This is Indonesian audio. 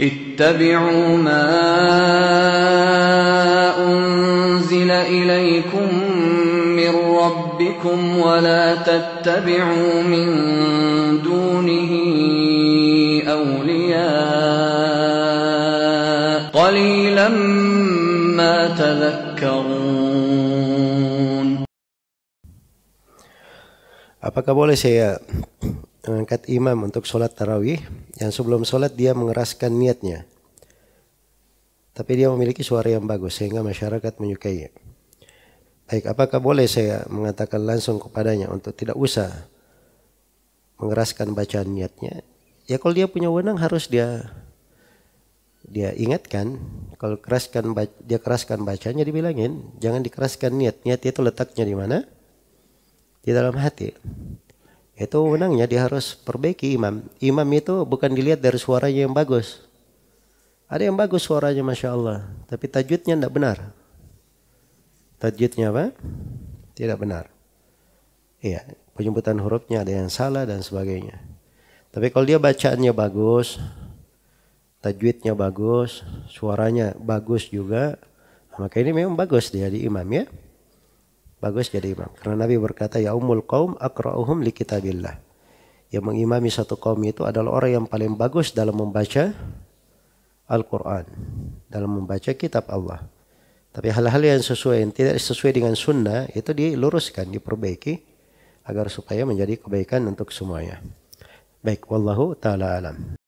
اتبعوا ما أنزل إليكم من ربكم ولا تتبعوا من دونه أولياء قليلا ما تذكرون Apakah boleh saya mengangkat imam untuk sholat tarawih yang sebelum sholat dia mengeraskan niatnya. Tapi dia memiliki suara yang bagus sehingga masyarakat menyukainya. Baik, apakah boleh saya mengatakan langsung kepadanya untuk tidak usah mengeraskan bacaan niatnya? Ya kalau dia punya wewenang harus dia dia ingatkan kalau keraskan dia keraskan bacanya dibilangin jangan dikeraskan niat niat itu letaknya di mana di dalam hati itu menangnya dia harus perbaiki imam. Imam itu bukan dilihat dari suaranya yang bagus. Ada yang bagus suaranya Masya Allah. Tapi tajwidnya tidak benar. Tajwidnya apa? Tidak benar. Iya, penyebutan hurufnya ada yang salah dan sebagainya. Tapi kalau dia bacaannya bagus, tajwidnya bagus, suaranya bagus juga, maka ini memang bagus dia di imam ya bagus jadi imam. Karena Nabi berkata, ya umul kaum akra'uhum li kitabillah. Yang mengimami satu kaum itu adalah orang yang paling bagus dalam membaca Al-Quran. Dalam membaca kitab Allah. Tapi hal-hal yang sesuai, yang tidak sesuai dengan sunnah itu diluruskan, diperbaiki agar supaya menjadi kebaikan untuk semuanya. Baik, wallahu taala alam.